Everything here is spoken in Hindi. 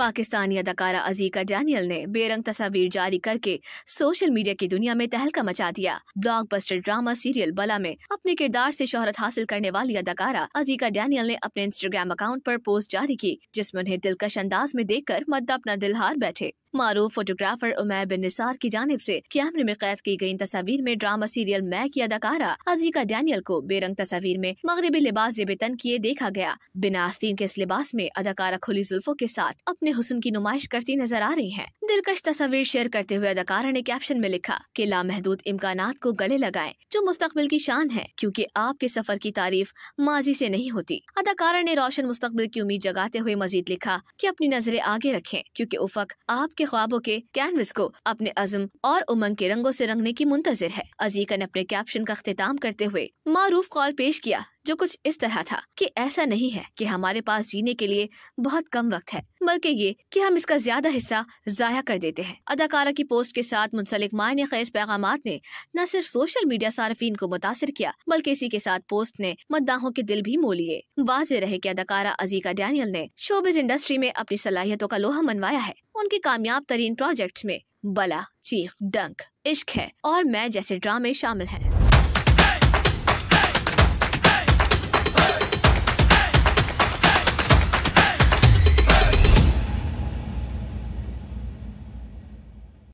पाकिस्तानी अदाकारा अजीका डैनियल ने बेरंग तस्वीर जारी करके सोशल मीडिया की दुनिया में तहलका मचा दिया ब्लॉकबस्टर ड्रामा सीरियल बला में अपने किरदार से शोहरत हासिल करने वाली अदाकारा अजीका डैनियल ने अपने इंस्टाग्राम अकाउंट पर पोस्ट जारी की जिसमें उन्हें दिलकश अंदाज में देखकर मद्दा अपना दिल हार बैठे मारूफ फोटोग्राफर उमैर बिन निसार की जानब से कैमरे में कैद की गई तस्वीर में ड्रामा सीरियल मै की अदाकारा अजीका डैनियल को बेरंग तस्वीर में मगरबी लिबास जेबेतन किए देखा गया बिना आस्तीन के इस लिबास में अदाकारा खुली जुल्फों के साथ अपने हुसन की नुमाइश करती नजर आ रही है दिलकश तस्वीर शेयर करते हुए अदाकारा ने कैप्शन में लिखा ला लामहदूद इम्कान को गले लगाए जो मुस्तबिल की शान है क्यूँकी आपके सफर की तारीफ माजी ऐसी नहीं होती अदाकारा ने रोशन मुस्तबिल की उम्मीद जगाते हुए मजीद लिखा की अपनी नजरे आगे रखे क्यूँकी उफक आप आपके ख्वाबों के कैनवस को अपने अजम और उमंग के रंगों से रंगने की मुंतजर है अजीकन अपने कैप्शन का अख्ताम करते हुए मारूफ कॉल पेश किया जो कुछ इस तरह था कि ऐसा नहीं है कि हमारे पास जीने के लिए बहुत कम वक्त है बल्कि ये कि हम इसका ज्यादा हिस्सा जाया कर देते हैं अदाकारा की पोस्ट के साथ मुंसलिक मायने खेज पैगाम ने न सिर्फ सोशल मीडिया सार्फिन को मुतासर किया बल्कि इसी के साथ पोस्ट ने मद्दाहों के दिल भी मो लिए वाज रहे की अदाकारा अजीका डैनियल ने शोबिज इंडस्ट्री में अपनी सलाहियतों का लोहा मनवाया है उनके कामयाब तरीन प्रोजेक्ट में बला चीख डंक इश्क है और मैं जैसे ड्रामे शामिल है